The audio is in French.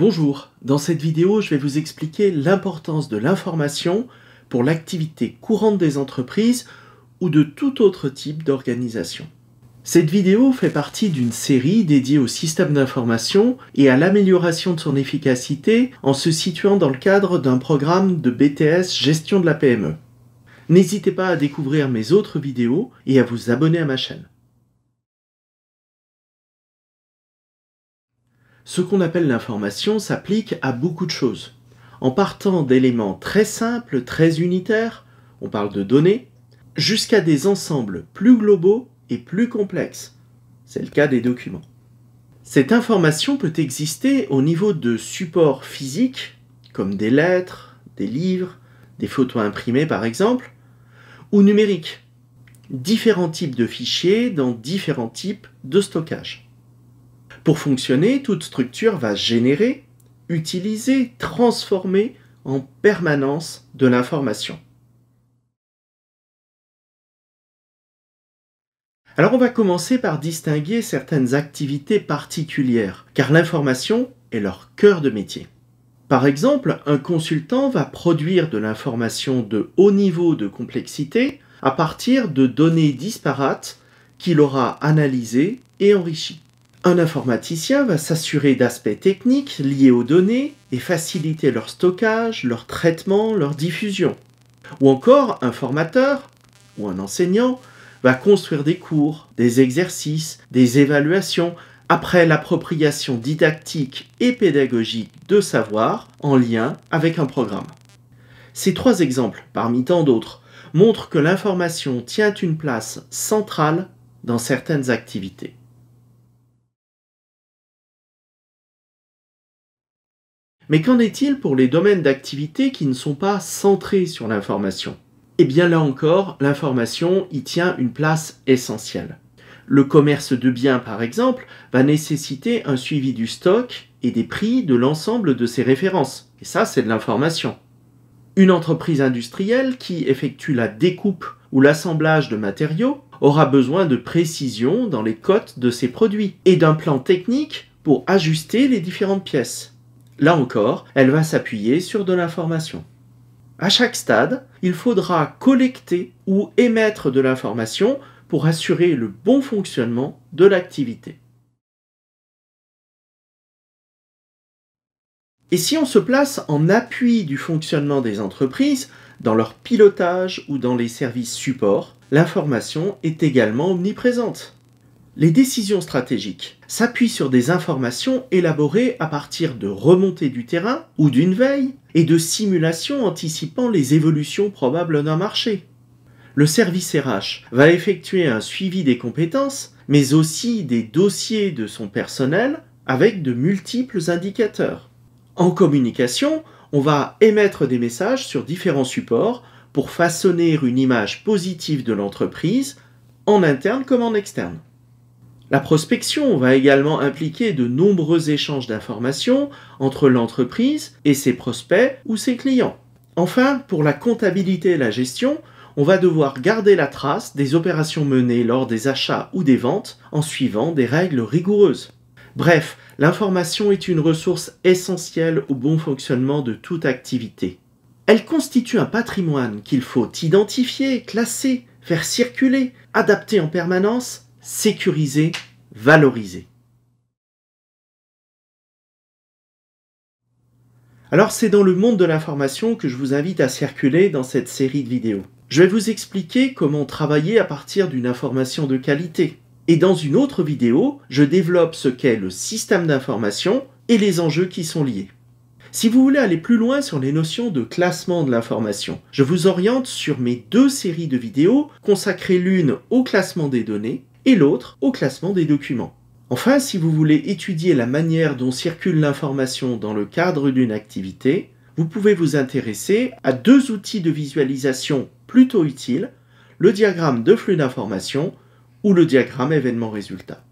Bonjour, dans cette vidéo je vais vous expliquer l'importance de l'information pour l'activité courante des entreprises ou de tout autre type d'organisation. Cette vidéo fait partie d'une série dédiée au système d'information et à l'amélioration de son efficacité en se situant dans le cadre d'un programme de BTS Gestion de la PME. N'hésitez pas à découvrir mes autres vidéos et à vous abonner à ma chaîne. Ce qu'on appelle l'information s'applique à beaucoup de choses. En partant d'éléments très simples, très unitaires, on parle de données, jusqu'à des ensembles plus globaux et plus complexes. C'est le cas des documents. Cette information peut exister au niveau de supports physiques, comme des lettres, des livres, des photos imprimées par exemple, ou numériques, différents types de fichiers dans différents types de stockage. Pour fonctionner, toute structure va générer, utiliser, transformer en permanence de l'information. Alors on va commencer par distinguer certaines activités particulières, car l'information est leur cœur de métier. Par exemple, un consultant va produire de l'information de haut niveau de complexité à partir de données disparates qu'il aura analysées et enrichies. Un informaticien va s'assurer d'aspects techniques liés aux données et faciliter leur stockage, leur traitement, leur diffusion. Ou encore, un formateur ou un enseignant va construire des cours, des exercices, des évaluations après l'appropriation didactique et pédagogique de savoir en lien avec un programme. Ces trois exemples, parmi tant d'autres, montrent que l'information tient une place centrale dans certaines activités. Mais qu'en est-il pour les domaines d'activité qui ne sont pas centrés sur l'information Eh bien là encore, l'information y tient une place essentielle. Le commerce de biens, par exemple, va nécessiter un suivi du stock et des prix de l'ensemble de ses références. Et ça, c'est de l'information. Une entreprise industrielle qui effectue la découpe ou l'assemblage de matériaux aura besoin de précision dans les cotes de ses produits et d'un plan technique pour ajuster les différentes pièces. Là encore, elle va s'appuyer sur de l'information. À chaque stade, il faudra collecter ou émettre de l'information pour assurer le bon fonctionnement de l'activité. Et si on se place en appui du fonctionnement des entreprises, dans leur pilotage ou dans les services supports, l'information est également omniprésente. Les décisions stratégiques s'appuient sur des informations élaborées à partir de remontées du terrain ou d'une veille et de simulations anticipant les évolutions probables d'un marché. Le service RH va effectuer un suivi des compétences, mais aussi des dossiers de son personnel avec de multiples indicateurs. En communication, on va émettre des messages sur différents supports pour façonner une image positive de l'entreprise, en interne comme en externe. La prospection va également impliquer de nombreux échanges d'informations entre l'entreprise et ses prospects ou ses clients. Enfin, pour la comptabilité et la gestion, on va devoir garder la trace des opérations menées lors des achats ou des ventes en suivant des règles rigoureuses. Bref, l'information est une ressource essentielle au bon fonctionnement de toute activité. Elle constitue un patrimoine qu'il faut identifier, classer, faire circuler, adapter en permanence sécuriser, valoriser. Alors c'est dans le monde de l'information que je vous invite à circuler dans cette série de vidéos. Je vais vous expliquer comment travailler à partir d'une information de qualité. Et dans une autre vidéo, je développe ce qu'est le système d'information et les enjeux qui sont liés. Si vous voulez aller plus loin sur les notions de classement de l'information, je vous oriente sur mes deux séries de vidéos consacrées l'une au classement des données et l'autre au classement des documents. Enfin, si vous voulez étudier la manière dont circule l'information dans le cadre d'une activité, vous pouvez vous intéresser à deux outils de visualisation plutôt utiles, le diagramme de flux d'information ou le diagramme événement-résultat.